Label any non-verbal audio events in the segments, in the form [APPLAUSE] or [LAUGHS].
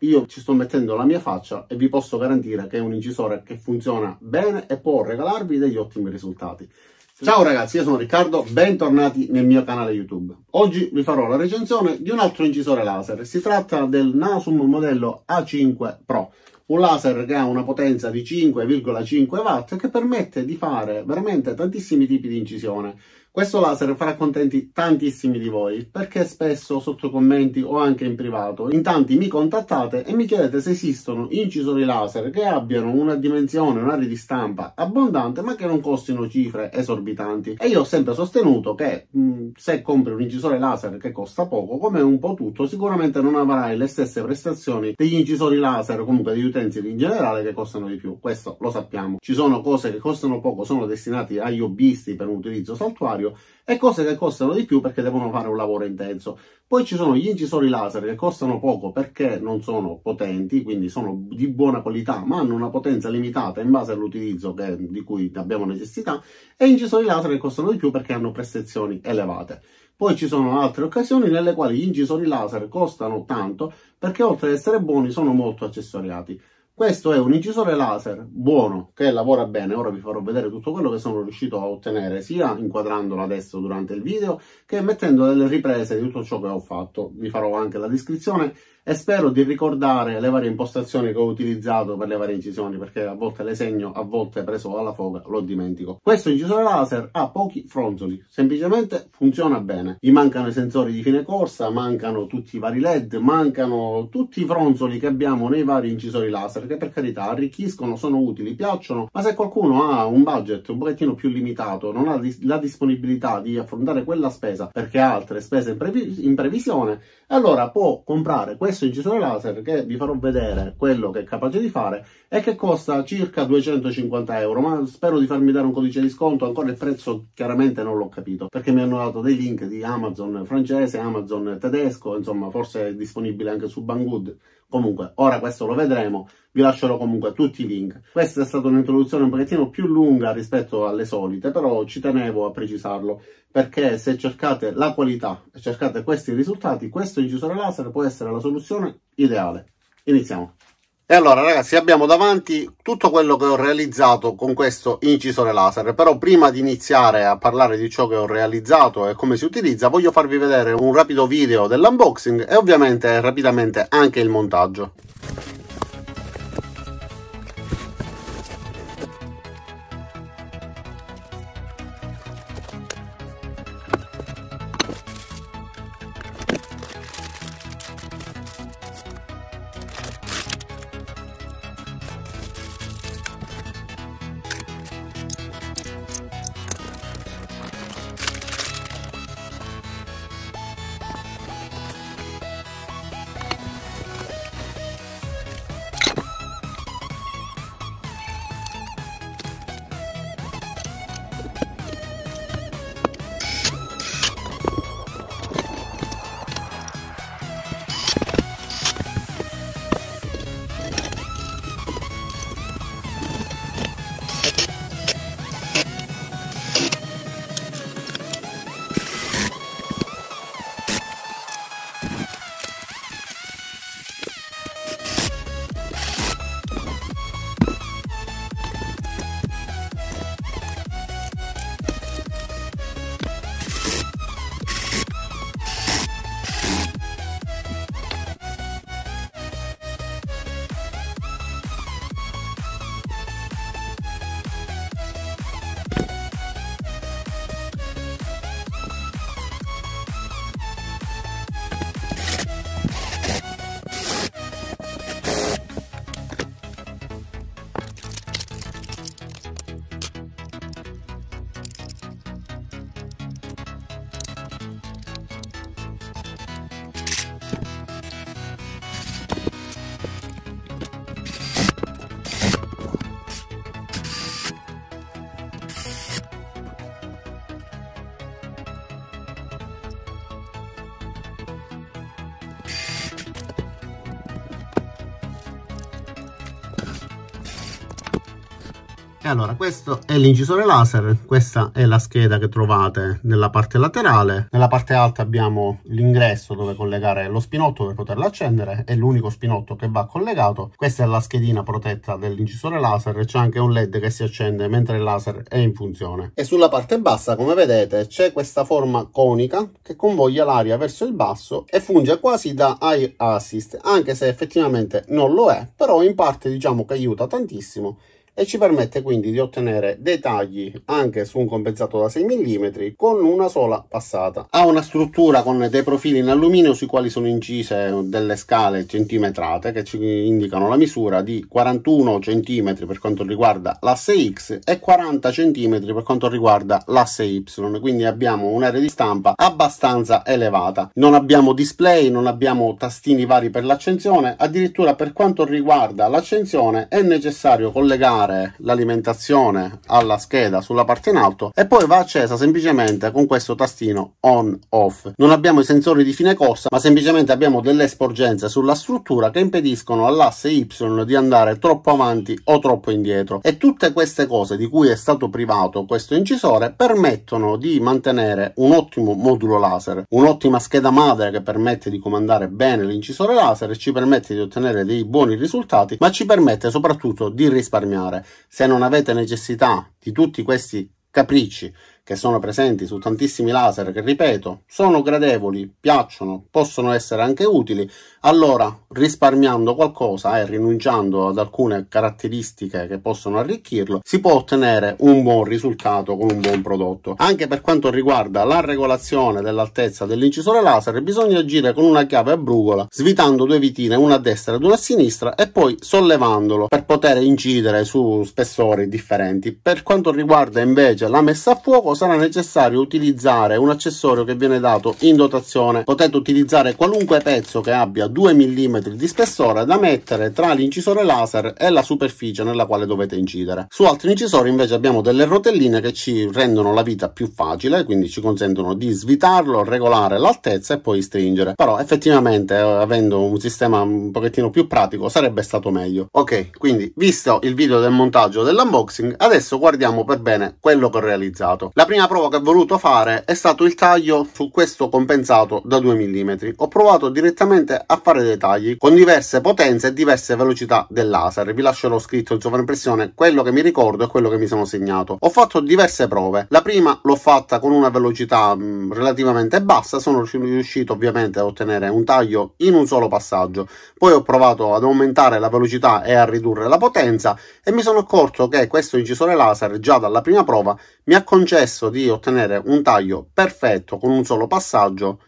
io ci sto mettendo la mia faccia e vi posso garantire che è un incisore che funziona bene e può regalarvi degli ottimi risultati. Ciao ragazzi, io sono Riccardo, bentornati nel mio canale YouTube. Oggi vi farò la recensione di un altro incisore laser. Si tratta del Nasum modello A5 Pro, un laser che ha una potenza di 5,5 watt che permette di fare veramente tantissimi tipi di incisione questo laser farà contenti tantissimi di voi perché spesso sotto commenti o anche in privato in tanti mi contattate e mi chiedete se esistono incisori laser che abbiano una dimensione, un'area di stampa abbondante ma che non costino cifre esorbitanti e io ho sempre sostenuto che mh, mm, se compri un incisore laser che costa poco come un po' tutto sicuramente non avrai le stesse prestazioni degli incisori laser comunque degli utensili in generale che costano di più questo lo sappiamo ci sono cose che costano poco sono destinate agli hobbisti per un utilizzo saltuario necessario e cose che costano di più perché devono fare un lavoro intenso. Poi ci sono gli incisori laser che costano poco perché non sono potenti, quindi sono di buona qualità, ma hanno una potenza limitata in base all'utilizzo di cui abbiamo necessità, e incisori laser che costano di più perché hanno prestazioni elevate. Poi ci sono altre occasioni nelle quali gli incisori laser costano tanto perché oltre ad essere buoni sono molto accessoriati. Questo è un incisore laser buono che lavora bene, ora vi farò vedere tutto quello che sono riuscito a ottenere sia inquadrandolo adesso durante il video che mettendo delle riprese di tutto ciò che ho fatto. Vi farò anche la descrizione e spero di ricordare le varie impostazioni che ho utilizzato per le varie incisioni perché a volte le segno, a volte preso alla foga lo dimentico. Questo incisore laser ha pochi fronzoli, semplicemente funziona bene. Gli mancano i sensori di fine corsa, mancano tutti i vari led, mancano tutti i fronzoli che abbiamo nei vari incisori laser che per carità arricchiscono, sono utili, piacciono, ma se qualcuno ha un budget un pochettino più limitato, non ha la disponibilità di affrontare quella spesa perché ha altre spese in, previ in previsione, allora può comprare questo adesso incisore laser che vi farò vedere quello che è capace di fare e che costa circa 250 euro ma spero di farmi dare un codice di sconto ancora il prezzo chiaramente non l'ho capito perché mi hanno dato dei link di Amazon francese Amazon tedesco insomma forse è disponibile anche su Banggood comunque ora questo lo vedremo vi lascerò comunque tutti i link questa è stata un'introduzione un pochettino più lunga rispetto alle solite però ci tenevo a precisarlo perché se cercate la qualità e cercate questi risultati, questo incisore laser può essere la soluzione ideale. Iniziamo. E allora ragazzi abbiamo davanti tutto quello che ho realizzato con questo incisore laser, però prima di iniziare a parlare di ciò che ho realizzato e come si utilizza voglio farvi vedere un rapido video dell'unboxing e ovviamente rapidamente anche il montaggio. E allora questo è l'incisore laser, questa è la scheda che trovate nella parte laterale, nella parte alta abbiamo l'ingresso dove collegare lo spinotto per poterlo accendere, è l'unico spinotto che va collegato, questa è la schedina protetta dell'incisore laser, c'è anche un led che si accende mentre il laser è in funzione. E sulla parte bassa come vedete c'è questa forma conica che convoglia l'aria verso il basso e funge quasi da eye assist, anche se effettivamente non lo è, però in parte diciamo che aiuta tantissimo e ci permette quindi di ottenere dei tagli anche su un compensato da 6 mm con una sola passata. Ha una struttura con dei profili in alluminio sui quali sono incise delle scale centimetrate che ci indicano la misura di 41 cm per quanto riguarda l'asse X e 40 cm per quanto riguarda l'asse Y, quindi abbiamo un'area di stampa abbastanza elevata. Non abbiamo display, non abbiamo tastini vari per l'accensione, addirittura per quanto riguarda l'accensione è necessario collegare collegare l'alimentazione alla scheda sulla parte in alto e poi va accesa semplicemente con questo tastino on off. Non abbiamo i sensori di fine corsa ma semplicemente abbiamo delle sporgenze sulla struttura che impediscono all'asse Y di andare troppo avanti o troppo indietro e tutte queste cose di cui è stato privato questo incisore permettono di mantenere un ottimo modulo laser, un'ottima scheda madre che permette di comandare bene l'incisore laser e ci permette di ottenere dei buoni risultati ma ci permette soprattutto di risparmiare fare. Se non avete necessità di tutti questi capricci che sono presenti su tantissimi laser che ripeto sono gradevoli, piacciono, possono essere anche utili, allora risparmiando qualcosa e eh, rinunciando ad alcune caratteristiche che possono arricchirlo si può ottenere un buon risultato con un buon prodotto. Anche per quanto riguarda la regolazione dell'altezza dell'incisore laser bisogna agire con una chiave a brugola svitando due vitine una a destra ed una a sinistra e poi sollevandolo per poter incidere su spessori differenti. Per quanto riguarda invece la messa a fuoco sarà necessario utilizzare un accessorio che viene dato in dotazione. Potete utilizzare qualunque pezzo che abbia 2 mm di spessore da mettere tra l'incisore laser e la superficie nella quale dovete incidere. Su altri incisori invece abbiamo delle rotelline che ci rendono la vita più facile, quindi ci consentono di svitarlo, regolare l'altezza e poi stringere. Però effettivamente eh, avendo un sistema un pochettino più pratico sarebbe stato meglio. Ok, quindi visto il video del montaggio dell'unboxing, adesso guardiamo per bene quello che ho realizzato. La prima prova che ho voluto fare è stato il taglio su questo compensato da 2 mm. Ho provato direttamente a fare dei tagli con diverse potenze e diverse velocità del laser. Vi lascerò scritto in sovraimpressione quello che mi ricordo e quello che mi sono segnato. Ho fatto diverse prove. La prima l'ho fatta con una velocità relativamente bassa, sono riuscito ovviamente a ottenere un taglio in un solo passaggio. Poi ho provato ad aumentare la velocità e a ridurre la potenza e mi sono accorto che questo incisore laser già dalla prima prova mi ha concesso di ottenere un taglio perfetto con un solo passaggio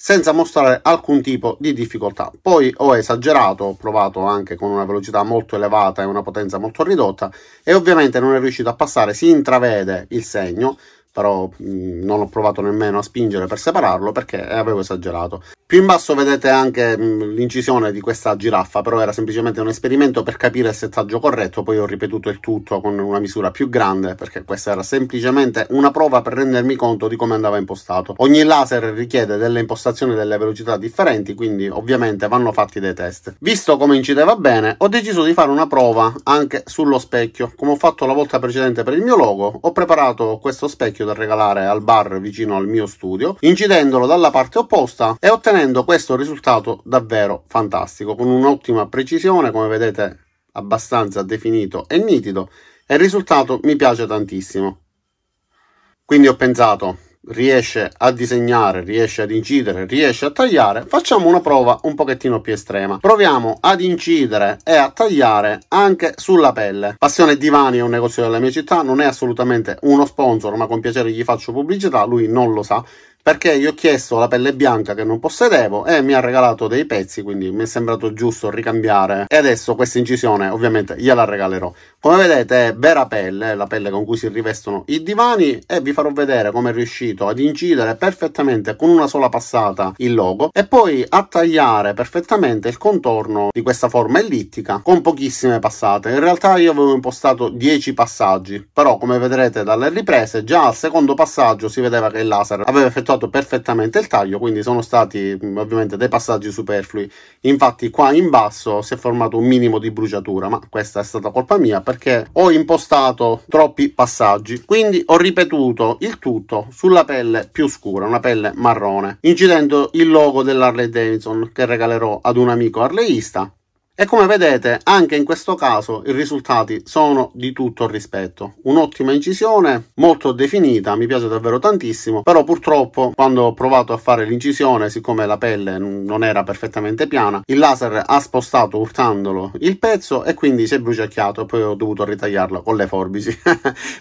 senza mostrare alcun tipo di difficoltà. Poi ho esagerato, ho provato anche con una velocità molto elevata e una potenza molto ridotta e ovviamente non è riuscito a passare, si intravede il segno, però mh, mm, non ho provato nemmeno a spingere per separarlo perché avevo esagerato. Più in basso vedete anche mm, l'incisione di questa giraffa, però era semplicemente un esperimento per capire il settaggio corretto, poi ho ripetuto il tutto con una misura più grande perché questa era semplicemente una prova per rendermi conto di come andava impostato. Ogni laser richiede delle impostazioni delle velocità differenti, quindi ovviamente vanno fatti dei test. Visto come incideva bene, ho deciso di fare una prova anche sullo specchio. Come ho fatto la volta precedente per il mio logo, ho preparato questo specchio da regalare al bar vicino al mio studio, incidendolo dalla parte opposta e ottenendo questo risultato davvero fantastico, con un'ottima precisione, come vedete abbastanza definito e nitido, e il risultato mi piace tantissimo. Quindi ho pensato, riesce a disegnare, riesce ad incidere, riesce a tagliare, facciamo una prova un pochettino più estrema. Proviamo ad incidere e a tagliare anche sulla pelle. Passione Divani è un negozio della mia città, non è assolutamente uno sponsor, ma con piacere gli faccio pubblicità, lui non lo sa, perché io ho chiesto la pelle bianca che non possedevo e mi ha regalato dei pezzi, quindi mi è sembrato giusto ricambiare. E adesso questa incisione ovviamente gliela regalerò. Come vedete è vera pelle, la pelle con cui si rivestono i divani e vi farò vedere come è riuscito ad incidere perfettamente con una sola passata il logo e poi a tagliare perfettamente il contorno di questa forma ellittica con pochissime passate. In realtà io avevo impostato 10 passaggi, però come vedrete dalle riprese già al secondo passaggio si vedeva che il laser aveva effettuato ajustato perfettamente il taglio, quindi sono stati mm, ovviamente dei passaggi superflui. Infatti qua in basso si è formato un minimo di bruciatura, ma questa è stata colpa mia perché ho impostato troppi passaggi. Quindi ho ripetuto il tutto sulla pelle più scura, una pelle marrone, incidendo il logo dell'Harley Davidson che regalerò ad un amico arleista e come vedete anche in questo caso i risultati sono di tutto rispetto. Un'ottima incisione, molto definita, mi piace davvero tantissimo, però purtroppo quando ho provato a fare l'incisione, siccome la pelle non era perfettamente piana, il laser ha spostato urtandolo il pezzo e quindi si è bruciacchiato e poi ho dovuto ritagliarlo con le forbici. [LAUGHS]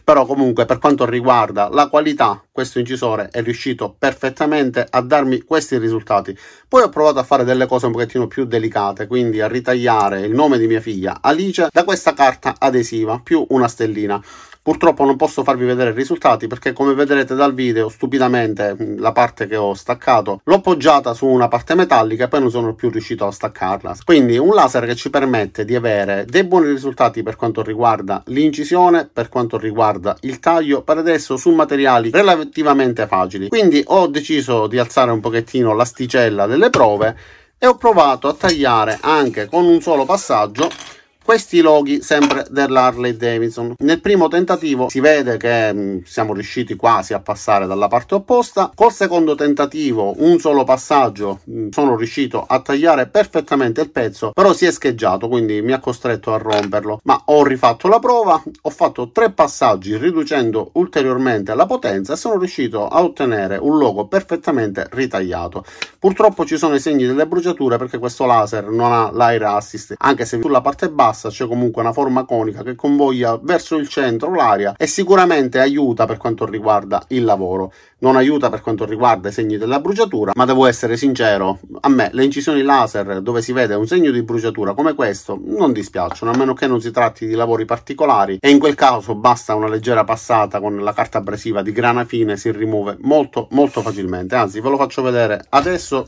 però comunque per quanto riguarda la qualità, questo incisore è riuscito perfettamente a darmi questi risultati poi ho provato a fare delle cose un pochettino più delicate, quindi a ritagliare il nome di mia figlia Alice da questa carta adesiva più una stellina. Purtroppo non posso farvi vedere i risultati perché come vedrete dal video, stupidamente mm, la parte che ho staccato l'ho poggiata su una parte metallica e poi non sono più riuscito a staccarla. Quindi un laser che ci permette di avere dei buoni risultati per quanto riguarda l'incisione, per quanto riguarda il taglio, per adesso su materiali relativamente facili. Quindi ho deciso di alzare un pochettino l'asticella delle prove e ho provato a tagliare anche con un solo passaggio questi loghi sempre dell'Harley Davidson. Nel primo tentativo si vede che mh, mm, siamo riusciti quasi a passare dalla parte opposta. Col secondo tentativo, un solo passaggio, mh, mm, sono riuscito a tagliare perfettamente il pezzo, però si è scheggiato, quindi mi ha costretto a romperlo. Ma ho rifatto la prova, ho fatto tre passaggi riducendo ulteriormente la potenza e sono riuscito a ottenere un logo perfettamente ritagliato. Purtroppo ci sono i segni delle bruciature perché questo laser non ha l'aire assist, anche se sulla parte bassa bassa, cioè comunque una forma conica che convoglia verso il centro l'aria e sicuramente aiuta per quanto riguarda il lavoro. Non aiuta per quanto riguarda i segni della bruciatura, ma devo essere sincero, a me le incisioni laser dove si vede un segno di bruciatura come questo non dispiacciono, a meno che non si tratti di lavori particolari e in quel caso basta una leggera passata con la carta abrasiva di grana fine si rimuove molto molto facilmente, anzi ve lo faccio vedere adesso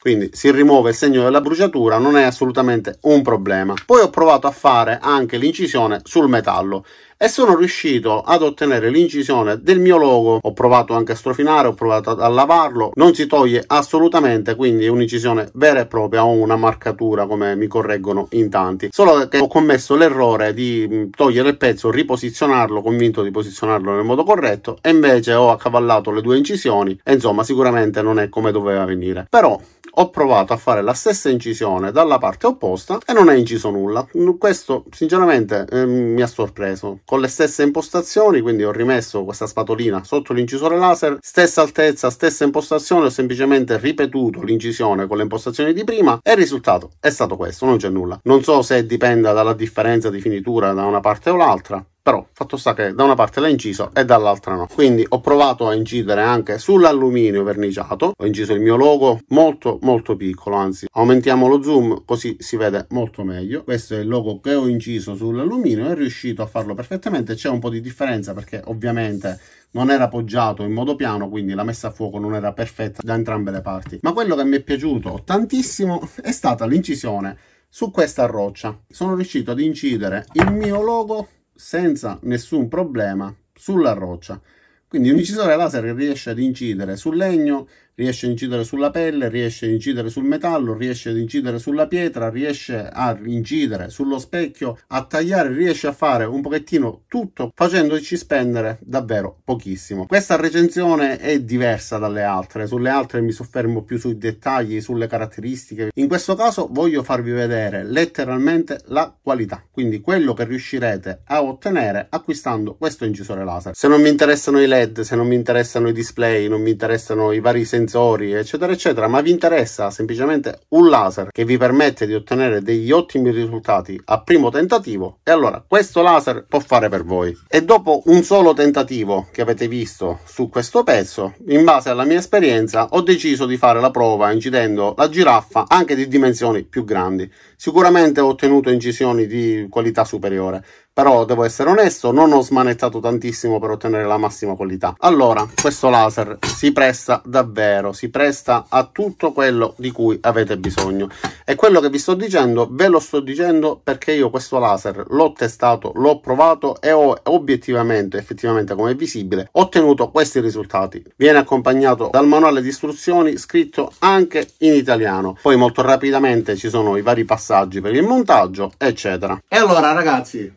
quindi si rimuove il segno della bruciatura, non è assolutamente un problema. Poi ho provato a fare anche l'incisione sul metallo, e sono riuscito ad ottenere l'incisione del mio logo. Ho provato anche a strofinare, ho provato a lavarlo, non si toglie assolutamente, quindi è un'incisione vera e propria ho una marcatura come mi correggono in tanti. Solo che ho commesso l'errore di mm, togliere il pezzo, riposizionarlo, convinto di posizionarlo nel modo corretto e invece ho accavallato le due incisioni e insomma sicuramente non è come doveva venire. Però ho provato a fare la stessa incisione dalla parte opposta e non è inciso nulla. Questo sinceramente eh, mi ha sorpreso con le stesse impostazioni, quindi ho rimesso questa spatolina sotto l'incisore laser, stessa altezza, stessa impostazione, ho semplicemente ripetuto l'incisione con le impostazioni di prima e il risultato è stato questo, non c'è nulla. Non so se dipenda dalla differenza di finitura da una parte o l'altra, però fatto sta che da una parte l'ha inciso e dall'altra no quindi ho provato a incidere anche sull'alluminio verniciato ho inciso il mio logo molto molto piccolo anzi aumentiamo lo zoom così si vede molto meglio questo è il logo che ho inciso sull'alluminio è riuscito a farlo perfettamente c'è un po' di differenza perché ovviamente non era poggiato in modo piano quindi la messa a fuoco non era perfetta da entrambe le parti ma quello che mi è piaciuto tantissimo è stata l'incisione su questa roccia sono riuscito ad incidere il mio logo senza nessun problema sulla roccia. Quindi un incisore laser che riesce ad incidere sul legno riesce ad incidere sulla pelle, riesce ad incidere sul metallo, riesce ad incidere sulla pietra, riesce a incidere sullo specchio, a tagliare, riesce a fare un pochettino tutto facendoci spendere davvero pochissimo. Questa recensione è diversa dalle altre, sulle altre mi soffermo più sui dettagli, sulle caratteristiche. In questo caso voglio farvi vedere letteralmente la qualità, quindi quello che riuscirete a ottenere acquistando questo incisore laser. Se non mi interessano i led, se non mi interessano i display, non mi interessano i vari sensori, sensori, eccetera, eccetera, ma vi interessa semplicemente un laser che vi permette di ottenere degli ottimi risultati a primo tentativo, e allora questo laser può fare per voi. E dopo un solo tentativo che avete visto su questo pezzo, in base alla mia esperienza, ho deciso di fare la prova incidendo la giraffa anche di dimensioni più grandi. Sicuramente ho ottenuto incisioni di qualità superiore, però devo essere onesto, non ho smanettato tantissimo per ottenere la massima qualità. Allora, questo laser si presta davvero, si presta a tutto quello di cui avete bisogno. E quello che vi sto dicendo, ve lo sto dicendo perché io questo laser l'ho testato, l'ho provato e ho obiettivamente, effettivamente come visibile, ottenuto questi risultati. Viene accompagnato dal manuale di istruzioni scritto anche in italiano. Poi molto rapidamente ci sono i vari passaggi per il montaggio, eccetera. E allora ragazzi,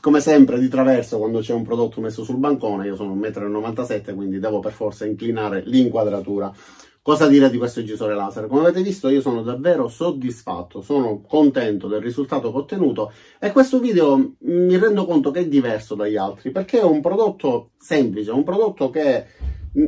come sempre di traverso quando c'è un prodotto messo sul bancone, io sono 1,97 m quindi devo per forza inclinare l'inquadratura. Cosa dire di questo incisore laser? Come avete visto io sono davvero soddisfatto, sono contento del risultato che ho ottenuto e questo video mi rendo conto che è diverso dagli altri perché è un prodotto semplice, un prodotto che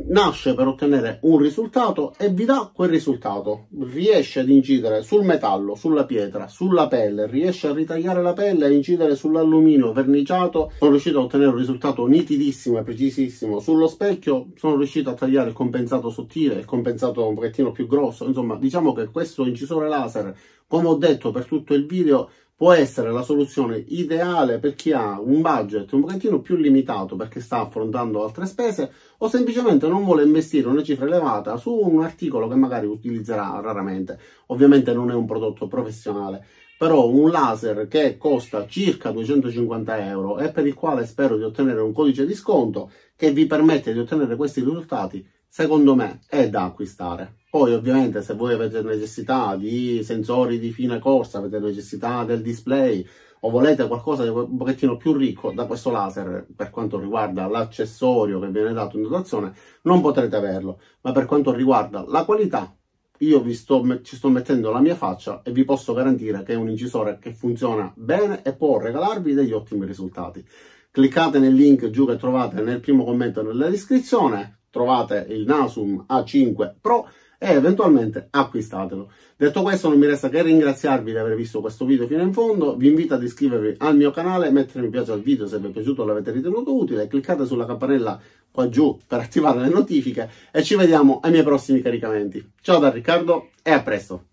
nasce per ottenere un risultato e vi dà quel risultato. Riesce ad incidere sul metallo, sulla pietra, sulla pelle, riesce a ritagliare la pelle e incidere sull'alluminio verniciato. Sono riuscito a ottenere un risultato nitidissimo e precisissimo. Sullo specchio sono riuscito a tagliare il compensato sottile, il compensato un pochettino più grosso. Insomma, diciamo che questo incisore laser, come ho detto per tutto il video, può essere la soluzione ideale per chi ha un budget un pochettino più limitato perché sta affrontando altre spese o semplicemente non vuole investire una cifra elevata su un articolo che magari utilizzerà raramente. Ovviamente non è un prodotto professionale, però un laser che costa circa 250 euro e per il quale spero di ottenere un codice di sconto che vi permette di ottenere questi risultati, secondo me è da acquistare. Poi ovviamente se voi avete necessità di sensori di fine corsa, avete necessità del display o volete qualcosa di un pochettino più ricco da questo laser per quanto riguarda l'accessorio che viene dato in dotazione, non potrete averlo. Ma per quanto riguarda la qualità, io vi sto, ci sto mettendo la mia faccia e vi posso garantire che è un incisore che funziona bene e può regalarvi degli ottimi risultati. Cliccate nel link giù che trovate nel primo commento nella descrizione, trovate il Nasum A5 Pro e eventualmente acquistatelo. Detto questo non mi resta che ringraziarvi di aver visto questo video fino in fondo, vi invito ad iscrivervi al mio canale, mettere mi piace al video se vi è piaciuto o l'avete ritenuto utile, cliccate sulla campanella qua giù per attivare le notifiche e ci vediamo ai miei prossimi caricamenti. Ciao da Riccardo e a presto!